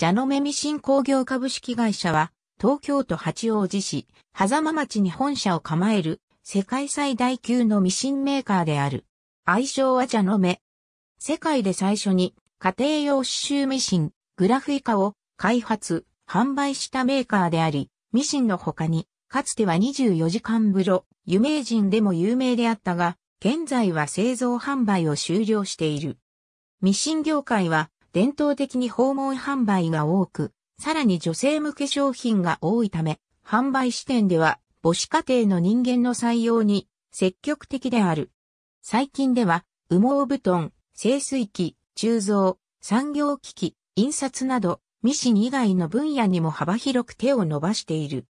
ジャノメミシン工業株式会社は、東京都八王子市、狭間町に本社を構える、世界最大級のミシンメーカーである。愛称はジャノメ。世界で最初に、家庭用刺繍ミシン、グラフィカを開発、販売したメーカーであり、ミシンの他に、かつては24時間風呂、有名人でも有名であったが、現在は製造販売を終了している。ミシン業界は伝統的に訪問販売が多く、さらに女性向け商品が多いため、販売視点では母子家庭の人間の採用に積極的である。最近では、羽毛布団、清水機、鋳造、産業機器、印刷など、ミシン以外の分野にも幅広く手を伸ばしている。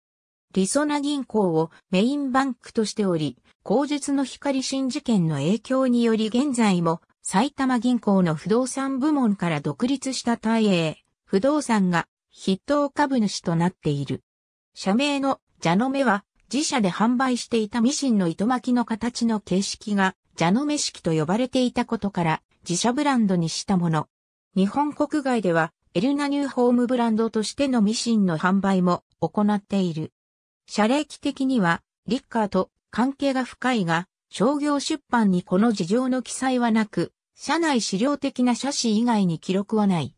りそな銀行をメインバンクとしており、口述の光新事件の影響により現在も埼玉銀行の不動産部門から独立した大英、不動産が筆頭株主となっている。社名の蛇の目は自社で販売していたミシンの糸巻きの形の形式が蛇の目式と呼ばれていたことから自社ブランドにしたもの。日本国外ではエルナニューホームブランドとしてのミシンの販売も行っている。社歴的にはリッカーと関係が深いが商業出版にこの事情の記載はなく社内資料的な写真以外に記録はない。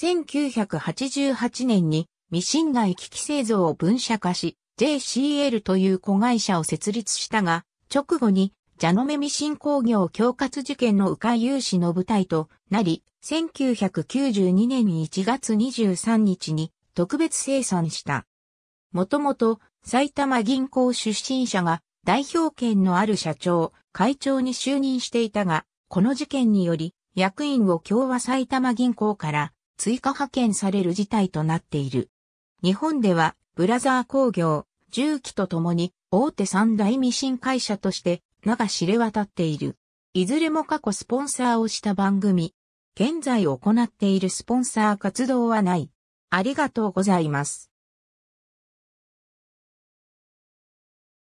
1988年にミシン外機器製造を分社化し、JCL という子会社を設立したが、直後に、ジャノメミシン工業恐喝事件の迂回融資の舞台となり、1992年1月23日に特別生産した。もともと埼玉銀行出身者が代表権のある社長、会長に就任していたが、この事件により、役員を共和埼玉銀行から追加派遣される事態となっている。日本では、ブラザー工業、重機とともに大手三大ミシン会社として名が知れ渡っている。いずれも過去スポンサーをした番組。現在行っているスポンサー活動はない。ありがとうございます。